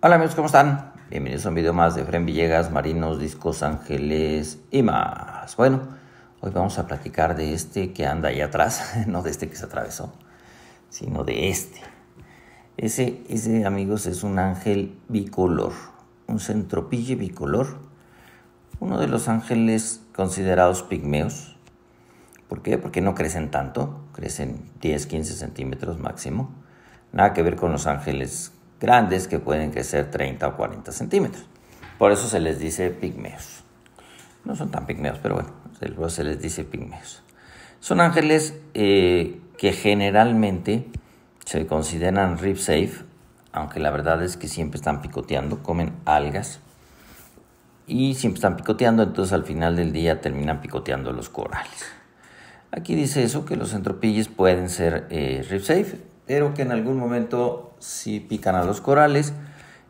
Hola amigos, ¿cómo están? Bienvenidos a un video más de Fren Villegas, Marinos, Discos Ángeles y más. Bueno, hoy vamos a platicar de este que anda ahí atrás, no de este que se atravesó, sino de este. Ese, ese amigos, es un ángel bicolor, un centropille bicolor, uno de los ángeles considerados pigmeos. ¿Por qué? Porque no crecen tanto, crecen 10, 15 centímetros máximo. Nada que ver con los ángeles grandes que pueden crecer 30 o 40 centímetros. Por eso se les dice pigmeos. No son tan pigmeos, pero bueno, se les dice pigmeos. Son ángeles eh, que generalmente se consideran rip safe, aunque la verdad es que siempre están picoteando, comen algas y siempre están picoteando, entonces al final del día terminan picoteando los corales. Aquí dice eso, que los entropilles pueden ser eh, safe pero que en algún momento sí pican a los corales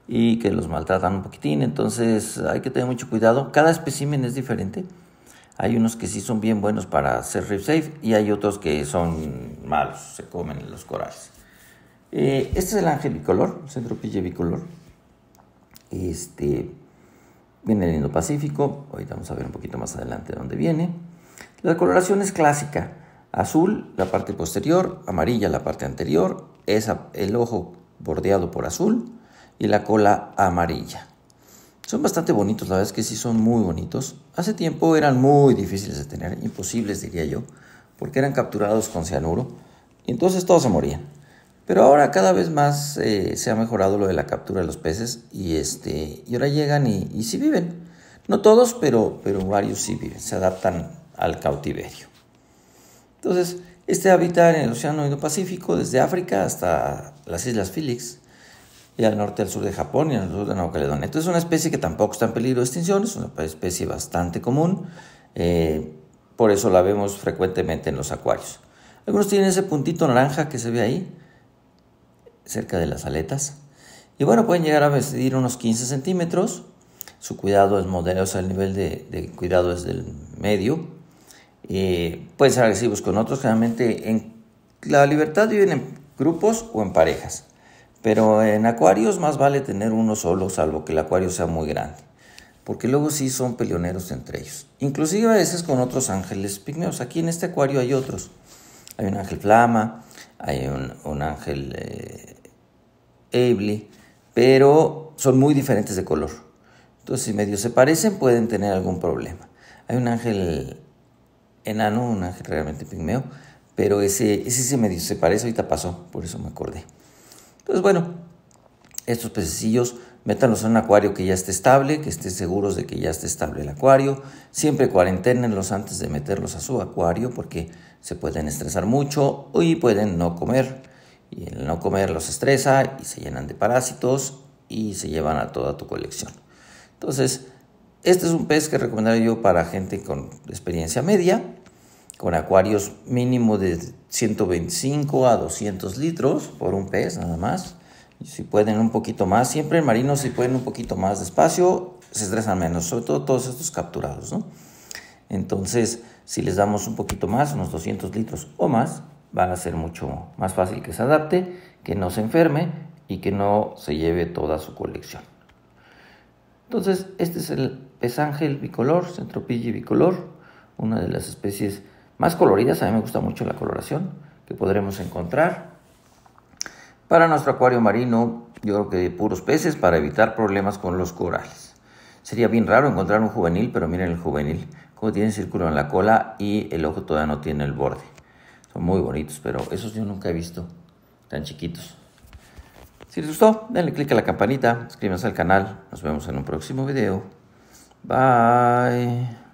y que los maltratan un poquitín, entonces hay que tener mucho cuidado. Cada espécimen es diferente. Hay unos que sí son bien buenos para ser rip safe y hay otros que son malos, se comen los corales. Eh, este es el ángel bicolor, centropille bicolor. Este viene del Indo-Pacífico. Ahorita vamos a ver un poquito más adelante de dónde viene. La coloración es clásica azul la parte posterior, amarilla la parte anterior, es el ojo bordeado por azul y la cola amarilla. Son bastante bonitos, la verdad es que sí son muy bonitos. Hace tiempo eran muy difíciles de tener, imposibles diría yo, porque eran capturados con cianuro y entonces todos se morían. Pero ahora cada vez más eh, se ha mejorado lo de la captura de los peces y, este, y ahora llegan y, y sí viven. No todos, pero, pero varios sí viven, se adaptan al cautiverio. Entonces, este habita en el Océano Indo-Pacífico, desde África hasta las Islas Félix, y al norte al sur de Japón y al sur de Nueva Caledonia. Entonces, es una especie que tampoco está en peligro de extinción, es una especie bastante común, eh, por eso la vemos frecuentemente en los acuarios. Algunos tienen ese puntito naranja que se ve ahí, cerca de las aletas. Y bueno, pueden llegar a medir unos 15 centímetros. Su cuidado es moderado, o sea, el nivel de cuidado es del medio eh, pueden ser agresivos con otros, generalmente en la libertad viven en grupos o en parejas. Pero en acuarios más vale tener uno solo, salvo que el acuario sea muy grande. Porque luego sí son peleoneros entre ellos. Inclusive a veces con otros ángeles pigmeos. Aquí en este acuario hay otros. Hay un ángel flama, hay un, ángel eh, pero son muy diferentes de color. Entonces si medio se parecen pueden tener algún problema. Hay un ángel enano, un ángel realmente pigmeo, pero ese, ese se medio se parece, ahorita pasó, por eso me acordé. Entonces, bueno, estos pececillos, métanlos en un acuario que ya esté estable, que estén seguros de que ya esté estable el acuario. Siempre cuarenténenlos antes de meterlos a su acuario porque se pueden estresar mucho y pueden no comer. Y el no comer los estresa y se llenan de parásitos y se llevan a toda tu colección. Entonces, este es un pez que recomendaría yo para gente con experiencia media con acuarios mínimo de 125 a 200 litros por un pez nada más. si pueden un poquito más, siempre el marino si pueden un poquito más despacio, se estresan menos, sobre todo todos estos capturados, Entonces, si les damos un poquito más, unos 200 litros o más, van a ser mucho más fácil que se adapte, que no se enferme y que no se lleve toda su colección. Entonces, este es el pez ángel bicolor, centropilla bicolor, una de las especies más coloridas. A mí me gusta mucho la coloración que podremos encontrar. Para nuestro acuario marino, yo creo que de puros peces para evitar problemas con los corales. Sería bien raro encontrar un juvenil, pero miren el juvenil, como tiene círculo en la cola y el ojo todavía no tiene el borde. Son muy bonitos, pero esos yo nunca he visto tan chiquitos. Si les gustó, denle click a la campanita, suscríbanse al canal. Nos vemos en un próximo video. Bye.